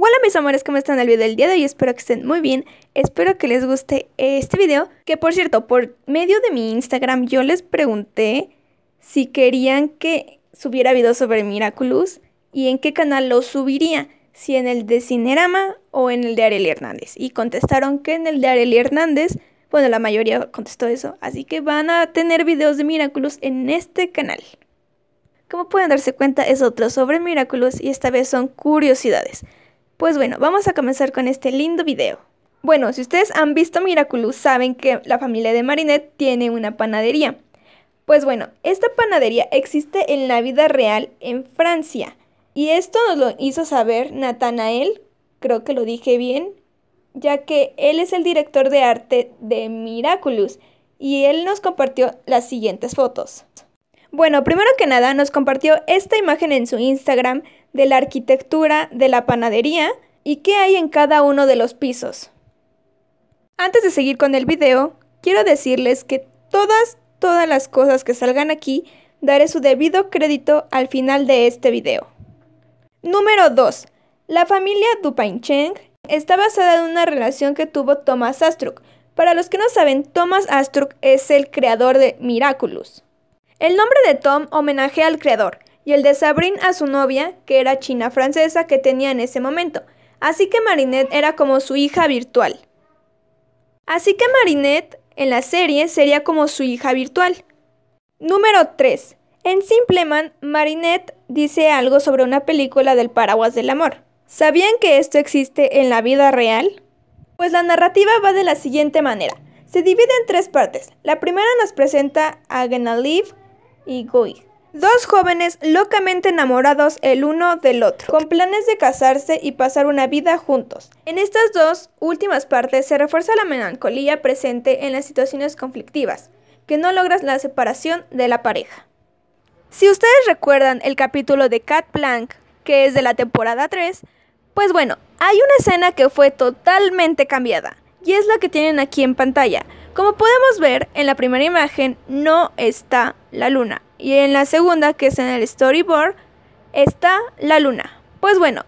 Hola mis amores, ¿cómo están? El video del día de hoy espero que estén muy bien, espero que les guste este video, que por cierto, por medio de mi Instagram yo les pregunté si querían que subiera videos sobre Miraculous y en qué canal los subiría, si en el de Cinerama o en el de Ariel Hernández. Y contestaron que en el de Ariel Hernández, bueno, la mayoría contestó eso, así que van a tener videos de Miraculous en este canal. Como pueden darse cuenta, es otro sobre Miraculous y esta vez son curiosidades. Pues bueno, vamos a comenzar con este lindo video. Bueno, si ustedes han visto Miraculous saben que la familia de Marinette tiene una panadería. Pues bueno, esta panadería existe en la vida real en Francia. Y esto nos lo hizo saber Nathanael, creo que lo dije bien, ya que él es el director de arte de Miraculous y él nos compartió las siguientes fotos. Bueno, primero que nada nos compartió esta imagen en su Instagram de la arquitectura de la panadería y qué hay en cada uno de los pisos. Antes de seguir con el video, quiero decirles que todas, todas las cosas que salgan aquí daré su debido crédito al final de este video. Número 2. La familia Dupain-Cheng está basada en una relación que tuvo Thomas Astruc. Para los que no saben, Thomas Astruc es el creador de Miraculous. El nombre de Tom homenajea al creador y el de Sabrina a su novia, que era china francesa que tenía en ese momento. Así que Marinette era como su hija virtual. Así que Marinette en la serie sería como su hija virtual. Número 3. En Simpleman, Marinette dice algo sobre una película del paraguas del amor. ¿Sabían que esto existe en la vida real? Pues la narrativa va de la siguiente manera. Se divide en tres partes. La primera nos presenta a Gonna y Guy. Dos jóvenes locamente enamorados el uno del otro, con planes de casarse y pasar una vida juntos. En estas dos últimas partes se refuerza la melancolía presente en las situaciones conflictivas, que no logras la separación de la pareja. Si ustedes recuerdan el capítulo de Cat Blanc, que es de la temporada 3, pues bueno, hay una escena que fue totalmente cambiada, y es la que tienen aquí en pantalla, como podemos ver, en la primera imagen no está la luna y en la segunda, que es en el storyboard, está la luna. Pues bueno,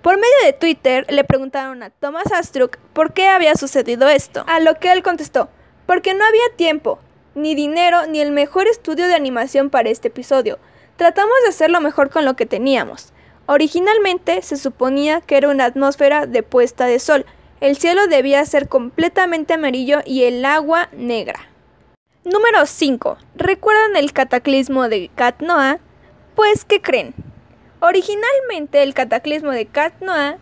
por medio de Twitter le preguntaron a Thomas Astruc por qué había sucedido esto, a lo que él contestó, porque no había tiempo, ni dinero, ni el mejor estudio de animación para este episodio. Tratamos de hacer lo mejor con lo que teníamos. Originalmente se suponía que era una atmósfera de puesta de sol, el cielo debía ser completamente amarillo y el agua negra. Número 5. ¿Recuerdan el cataclismo de Cat Noah? Pues, ¿qué creen? Originalmente el cataclismo de Cat Noah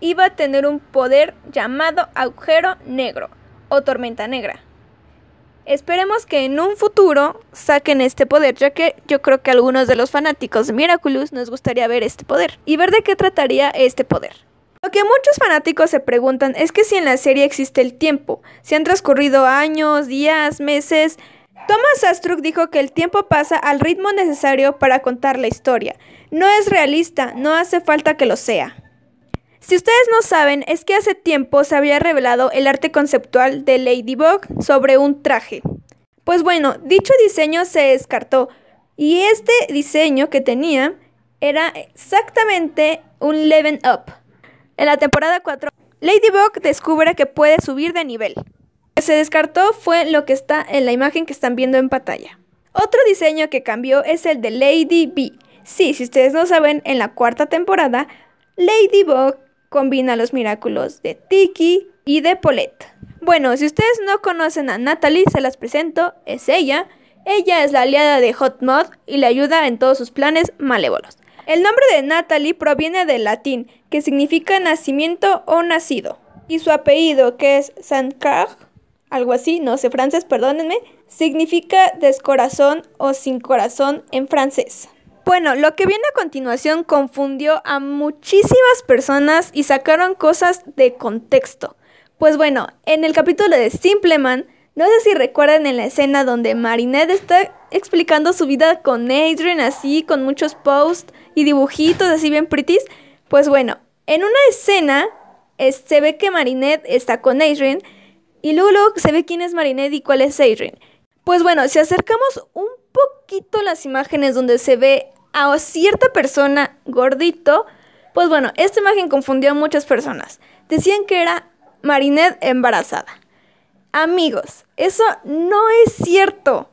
iba a tener un poder llamado agujero negro o tormenta negra. Esperemos que en un futuro saquen este poder, ya que yo creo que algunos de los fanáticos de Miraculous nos gustaría ver este poder y ver de qué trataría este poder. Lo que muchos fanáticos se preguntan es que si en la serie existe el tiempo, si han transcurrido años, días, meses. Thomas Astruc dijo que el tiempo pasa al ritmo necesario para contar la historia. No es realista, no hace falta que lo sea. Si ustedes no saben, es que hace tiempo se había revelado el arte conceptual de Ladybug sobre un traje. Pues bueno, dicho diseño se descartó y este diseño que tenía era exactamente un Leaven Up. En la temporada 4, Ladybug descubre que puede subir de nivel. Lo que se descartó fue lo que está en la imagen que están viendo en pantalla. Otro diseño que cambió es el de Lady B. Sí, si ustedes no saben, en la cuarta temporada, Ladybug combina los miráculos de Tiki y de Paulette. Bueno, si ustedes no conocen a Natalie, se las presento, es ella. Ella es la aliada de Hot Mod y le ayuda en todos sus planes malévolos. El nombre de Natalie proviene del latín, que significa nacimiento o nacido, y su apellido, que es Sankar, algo así, no sé francés, perdónenme, significa descorazón o sin corazón en francés. Bueno, lo que viene a continuación confundió a muchísimas personas y sacaron cosas de contexto. Pues bueno, en el capítulo de Simpleman, no sé si recuerdan en la escena donde Marinette está explicando su vida con Adrian, así, con muchos posts y dibujitos así bien pretis. Pues bueno, en una escena se ve que Marinette está con Adrian y luego, luego se ve quién es Marinette y cuál es Adrian. Pues bueno, si acercamos un poquito las imágenes donde se ve a cierta persona gordito, pues bueno, esta imagen confundió a muchas personas. Decían que era Marinette embarazada. Amigos, eso no es cierto.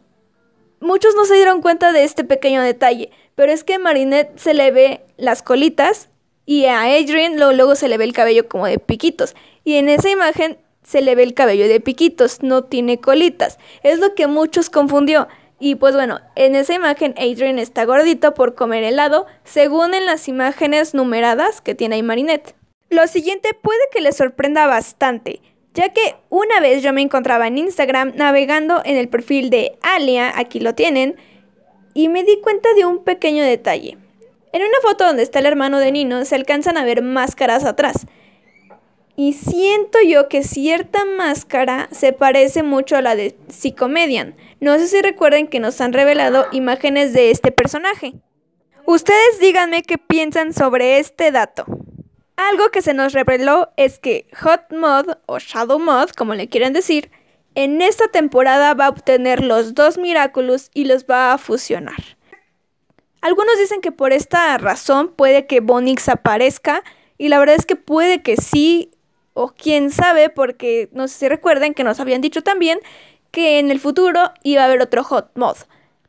Muchos no se dieron cuenta de este pequeño detalle, pero es que a Marinette se le ve las colitas y a Adrian luego, se le ve el cabello como de piquitos. Y en esa imagen se le ve el cabello de piquitos, no tiene colitas. Es lo que muchos confundió. Y pues bueno, en esa imagen Adrian está gordito por comer helado, según en las imágenes numeradas que tiene ahí Marinette. Lo siguiente puede que le sorprenda bastante ya que una vez yo me encontraba en Instagram navegando en el perfil de Alia, aquí lo tienen, y me di cuenta de un pequeño detalle. En una foto donde está el hermano de Nino se alcanzan a ver máscaras atrás. Y siento yo que cierta máscara se parece mucho a la de Psychomedian. No sé si recuerden que nos han revelado imágenes de este personaje. Ustedes díganme qué piensan sobre este dato. Algo que se nos reveló es que Hot Mod o Shadow Mod, como le quieren decir, en esta temporada va a obtener los dos Miraculous y los va a fusionar. Algunos dicen que por esta razón puede que Bonix aparezca y la verdad es que puede que sí o quién sabe porque no sé si recuerden que nos habían dicho también que en el futuro iba a haber otro Hot Mod.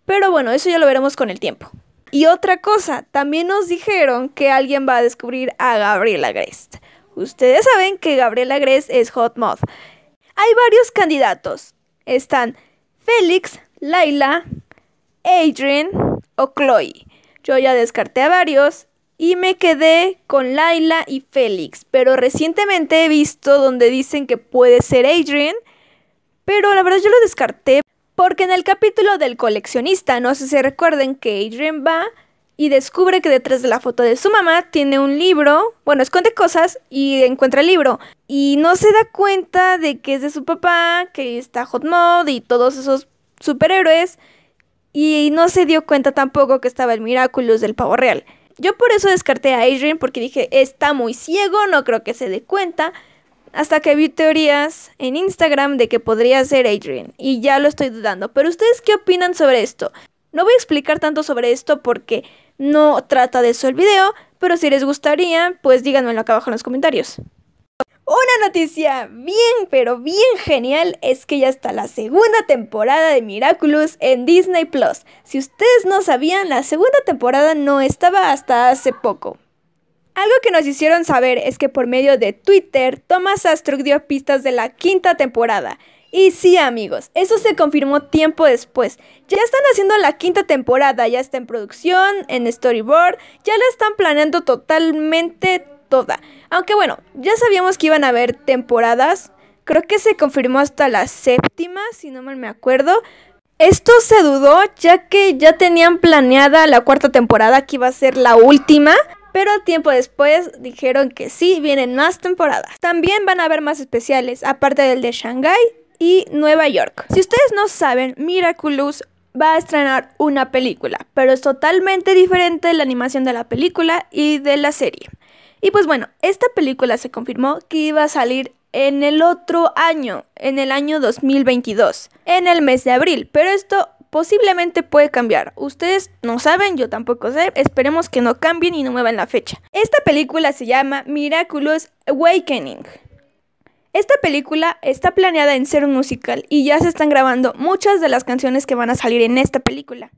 Pero bueno, eso ya lo veremos con el tiempo. Y otra cosa, también nos dijeron que alguien va a descubrir a Gabriela Grest. Ustedes saben que Gabriela Grest es Hot Mod. Hay varios candidatos. Están Félix, Laila, Adrian o Chloe. Yo ya descarté a varios y me quedé con Laila y Félix, pero recientemente he visto donde dicen que puede ser Adrian, pero la verdad yo lo descarté porque en el capítulo del coleccionista, no sé si recuerden que Adrian va y descubre que detrás de la foto de su mamá tiene un libro, bueno, esconde cosas y encuentra el libro. Y no se da cuenta de que es de su papá, que está Hot Mod y todos esos superhéroes. Y no se dio cuenta tampoco que estaba el Miraculous del pavo real. Yo por eso descarté a Adrian porque dije, está muy ciego, no creo que se dé cuenta hasta que vi teorías en Instagram de que podría ser Adrian y ya lo estoy dudando. Pero ustedes qué opinan sobre esto? No voy a explicar tanto sobre esto porque no trata de eso el video, pero si les gustaría, pues díganmelo acá abajo en los comentarios. Una noticia bien, pero bien genial es que ya está la segunda temporada de Miraculous en Disney Plus. Si ustedes no sabían, la segunda temporada no estaba hasta hace poco, algo que nos hicieron saber es que por medio de Twitter, Thomas Astruc dio pistas de la quinta temporada. Y sí amigos, eso se confirmó tiempo después. Ya están haciendo la quinta temporada, ya está en producción, en storyboard, ya la están planeando totalmente toda. Aunque bueno, ya sabíamos que iban a haber temporadas. Creo que se confirmó hasta la séptima, si no mal me acuerdo. Esto se dudó ya que ya tenían planeada la cuarta temporada que iba a ser la última. Pero tiempo después dijeron que sí, vienen más temporadas. También van a haber más especiales, aparte del de Shanghai y Nueva York. Si ustedes no saben, Miraculous va a estrenar una película, pero es totalmente diferente la animación de la película y de la serie. Y pues bueno, esta película se confirmó que iba a salir en el otro año, en el año 2022, en el mes de abril, pero esto posiblemente puede cambiar. Ustedes no saben, yo tampoco sé. Esperemos que no cambien y no muevan la fecha. Esta película se llama Miraculous Awakening. Esta película está planeada en ser un musical y ya se están grabando muchas de las canciones que van a salir en esta película.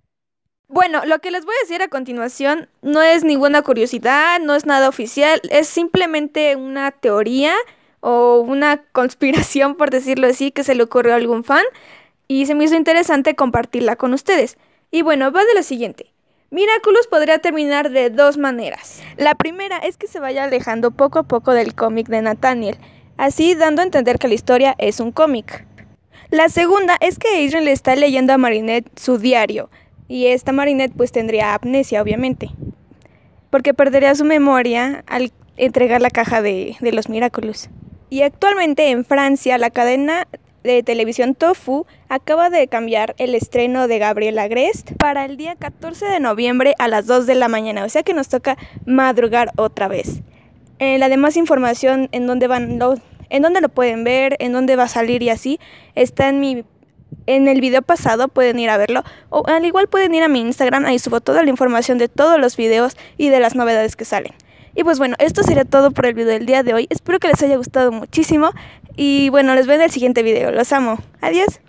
Bueno, lo que les voy a decir a continuación no es ninguna curiosidad, no es nada oficial, es simplemente una teoría o una conspiración, por decirlo así, que se le ocurrió a algún fan y se me hizo interesante compartirla con ustedes. Y bueno, va de lo siguiente. Miraculous podría terminar de dos maneras. La primera es que se vaya alejando poco a poco del cómic de Nathaniel, así dando a entender que la historia es un cómic. La segunda es que Adrian le está leyendo a Marinette su diario, y esta Marinette pues tendría amnesia, obviamente, porque perdería su memoria al entregar la caja de, de los Miraculous. Y actualmente en Francia la cadena de televisión Tofu acaba de cambiar el estreno de Gabriela Grest para el día 14 de noviembre a las 2 de la mañana, o sea que nos toca madrugar otra vez. Eh, la demás información en dónde van los, en dónde lo pueden ver, en dónde va a salir y así, está en mi en el video pasado pueden ir a verlo o al igual pueden ir a mi Instagram, ahí subo toda la información de todos los videos y de las novedades que salen. Y pues bueno, esto sería todo por el video del día de hoy. Espero que les haya gustado muchísimo. Y bueno, les veo en el siguiente video. Los amo. Adiós.